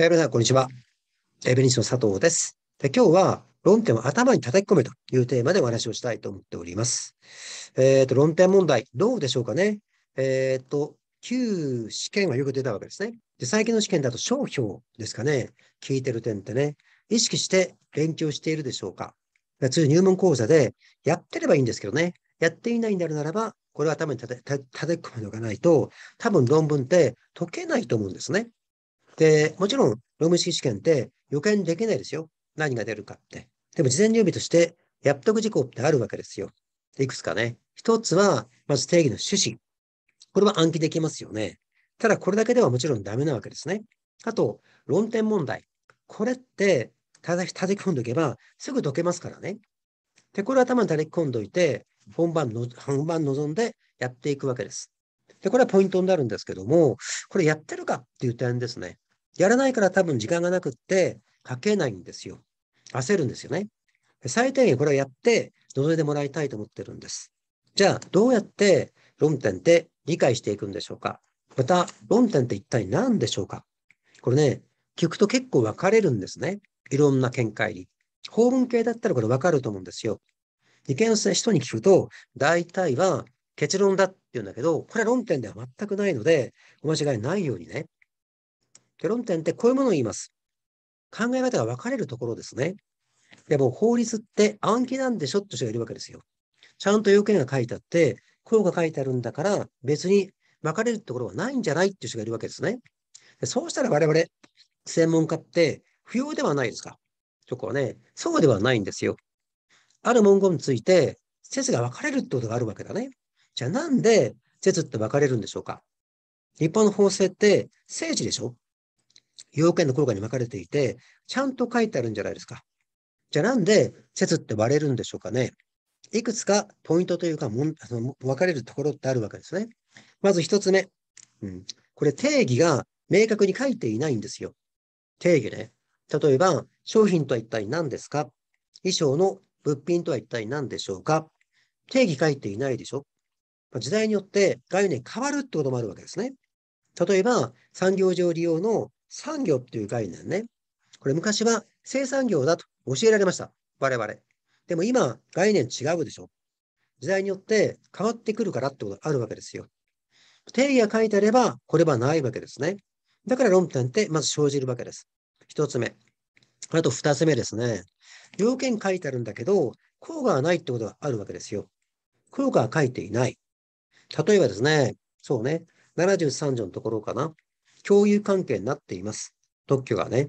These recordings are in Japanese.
皆さん、こんにちは。エベニスの佐藤ですで。今日は論点を頭に叩き込めというテーマでお話をしたいと思っております。えっ、ー、と、論点問題、どうでしょうかね。えっ、ー、と、旧試験はよく出たわけですね。で、最近の試験だと商標ですかね。聞いてる点ってね。意識して勉強しているでしょうか。通入門講座でやってればいいんですけどね。やっていないんであるならば、これは頭に叩き込めのがないと、多分論文って解けないと思うんですね。で、もちろん、論文式試験って予見できないですよ。何が出るかって。でも、事前準備として、やっとく事項ってあるわけですよ。いくつかね。一つは、まず定義の趣旨。これは暗記できますよね。ただ、これだけではもちろんダメなわけですね。あと、論点問題。これって、叩き込んでおけば、すぐ解けますからね。で、これ頭に叩き込んでおいて、本番の、本番望んでやっていくわけです。で、これはポイントになるんですけども、これやってるかっていう点ですね。やらないから多分時間がなくって書けないんですよ。焦るんですよね。最低限これをやって覗いでもらいたいと思ってるんです。じゃあ、どうやって論点って理解していくんでしょうかまた、論点って一体何でしょうかこれね、聞くと結構分かれるんですね。いろんな見解に。法文系だったらこれ分かると思うんですよ。意見をする人に聞くと、大体は結論だって言うんだけど、これは論点では全くないので、お間違いないようにね、テロン点ってこういうものを言います。考え方が分かれるところですね。でも法律って暗記なんでしょって人がいるわけですよ。ちゃんと要件が書いてあって、こうが書いてあるんだから、別に分かれるところはないんじゃないっていう人がいるわけですね。でそうしたら我々、専門家って不要ではないですか。そこはね、そうではないんですよ。ある文言について、説が分かれるってことがあるわけだね。じゃあなんで説って分かれるんでしょうか。日本の法制って政治でしょ要件の効果に分かれていて、ちゃんと書いてあるんじゃないですか。じゃあなんで説って割れるんでしょうかね。いくつかポイントというかもあの、分かれるところってあるわけですね。まず一つ目、うん。これ定義が明確に書いていないんですよ。定義ね。例えば、商品とは一体何ですか衣装の物品とは一体何でしょうか定義書いていないでしょ時代によって概念変わるってこともあるわけですね。例えば、産業上利用の産業っていう概念ね。これ昔は生産業だと教えられました。我々。でも今、概念違うでしょ。時代によって変わってくるからってことがあるわけですよ。定義が書いてあれば、これはないわけですね。だから論点ってまず生じるわけです。一つ目。あと二つ目ですね。要件書いてあるんだけど、効果がないってことがあるわけですよ。効果は書いていない。例えばですね、そうね、73条のところかな。共有関係になっています。特許がね。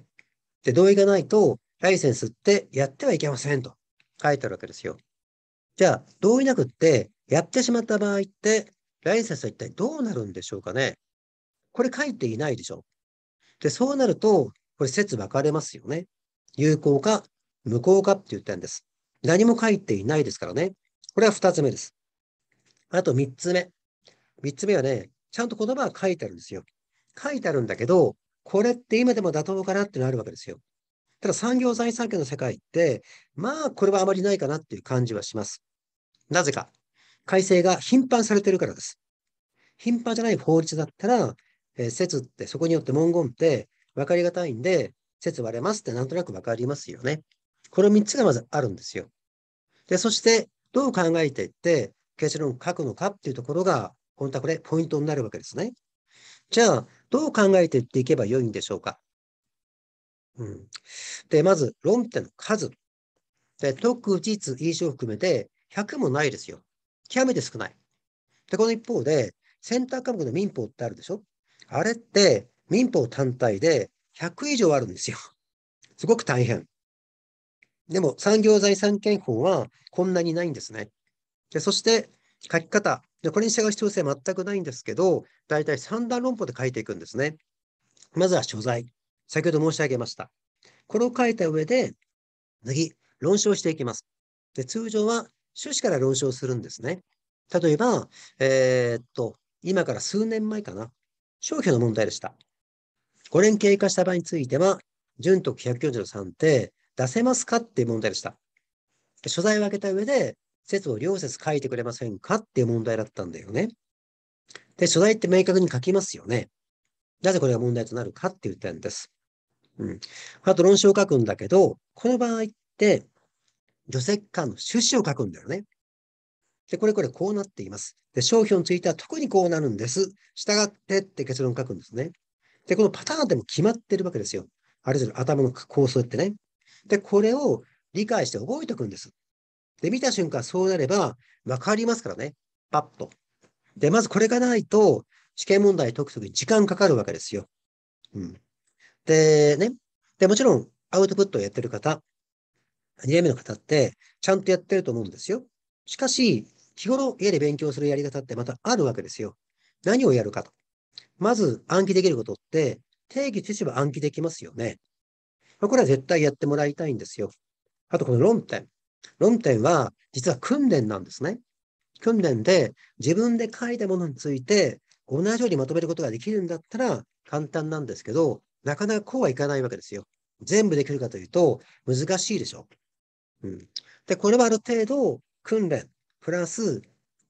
で、同意がないと、ライセンスってやってはいけませんと書いてあるわけですよ。じゃあ、同意なくって、やってしまった場合って、ライセンスは一体どうなるんでしょうかね。これ書いていないでしょ。で、そうなると、これ説分かれますよね。有効か無効かっていう点です。何も書いていないですからね。これは二つ目です。あと三つ目。三つ目はね、ちゃんと言葉が書いてあるんですよ。書いてあるんだけど、これって今でも妥当かなっていうのあるわけですよ。ただ産業財産権の世界って、まあこれはあまりないかなっていう感じはします。なぜか。改正が頻繁されてるからです。頻繁じゃない法律だったら、えー、説ってそこによって文言って分かりがたいんで、説割れますってなんとなく分かりますよね。この3つがまずあるんですよ。で、そしてどう考えていって結論を書くのかっていうところが、本当はこれポイントになるわけですね。じゃあ、どう考えていけばよいんでしょうか。うん、で、まず、論点の数。で、特実、印象含めて100もないですよ。極めて少ない。で、この一方で、選択科目の民法ってあるでしょあれって民法単体で100以上あるんですよ。すごく大変。でも産業財産権法はこんなにないんですね。でそして書き方、でこれに従う必要性は全くないんですけど、大体三段論法で書いていくんですね。まずは所在。先ほど申し上げました。これを書いた上で、次、論証していきます。で通常は趣旨から論証するんですね。例えば、えー、っと、今から数年前かな。消費の問題でした。5年経過した場合については、準徳143って出せますかっていう問題でした。所在を挙げた上で、説を両説書いてくれませんかっていう問題だったんだよね。で、初代って明確に書きますよね。なぜこれが問題となるかっていう点です。うん。あと論証を書くんだけど、この場合って、除雪官の趣旨を書くんだよね。で、これこれこうなっています。で、商標については特にこうなるんです。従ってって結論を書くんですね。で、このパターンでも決まってるわけですよ。あれぞれ頭の構想ってね。で、これを理解して覚えておくんです。で、見た瞬間そうなれば分かりますからね。パッと。で、まずこれがないと、試験問題解くときに時間かかるわけですよ。うん。で、ね。で、もちろん、アウトプットをやってる方、2例目の方って、ちゃんとやってると思うんですよ。しかし、日頃家で勉強するやり方ってまたあるわけですよ。何をやるかと。まず、暗記できることって、定義すれば暗記できますよね。これは絶対やってもらいたいんですよ。あと、この論点。論点は実は訓練なんですね。訓練で自分で書いたものについて同じようにまとめることができるんだったら簡単なんですけど、なかなかこうはいかないわけですよ。全部できるかというと難しいでしょ。うん、で、これはある程度訓練、プラス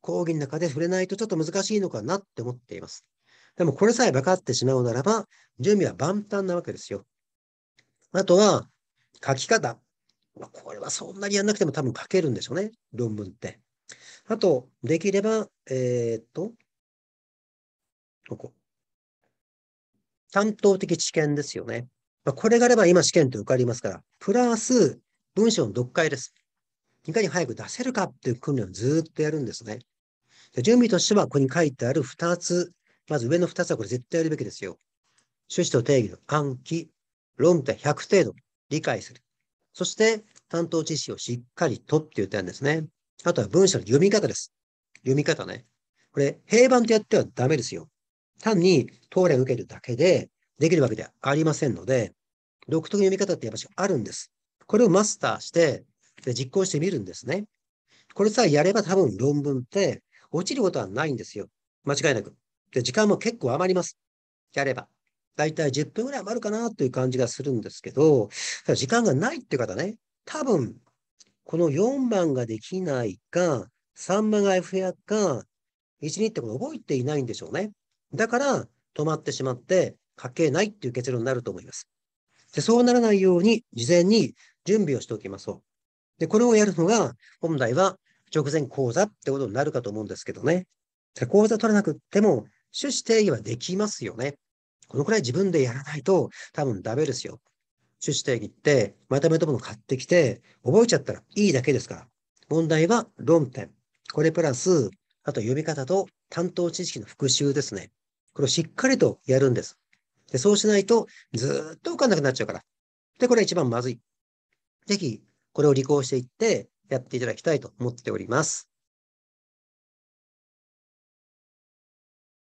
講義の中で触れないとちょっと難しいのかなって思っています。でもこれさえ分かってしまうならば、準備は万端なわけですよ。あとは、書き方。まあ、これはそんなにやんなくても多分書けるんでしょうね、論文って。あと、できれば、えー、っと、ここ。担当的知見ですよね。まあ、これがあれば今試験って受かりますから、プラス文章の読解です。いかに早く出せるかっていう訓練をずっとやるんですね。で準備としては、ここに書いてある2つ。まず上の2つはこれ絶対やるべきですよ。趣旨と定義の暗記、論点100程度理解する。そして担当知識をしっかりとっていたんですね。あとは文章の読み方です。読み方ね。これ、平板とやってはダメですよ。単に当を受けるだけでできるわけではありませんので、独特の読み方ってやっぱしあるんです。これをマスターしてで実行してみるんですね。これさえやれば多分論文って落ちることはないんですよ。間違いなく。で、時間も結構余ります。やれば。大体10分ぐらい余るかなという感じがするんですけど、時間がないっていう方ね、多分、この4番ができないか、3番が F やか、1、2ってこと覚えていないんでしょうね。だから、止まってしまって、書けないっていう結論になると思います。でそうならないように、事前に準備をしておきましょう。で、これをやるのが、本来は直前講座ってことになるかと思うんですけどね。講座取らなくても、趣旨定義はできますよね。このくらい自分でやらないと多分ダメですよ。出資定義って、まとめたもの買ってきて、覚えちゃったらいいだけですから。問題は論点。これプラス、あと読み方と担当知識の復習ですね。これをしっかりとやるんです。でそうしないと、ずっと浮かんなくなっちゃうから。で、これは一番まずい。ぜひ、これを履行していって、やっていただきたいと思っております。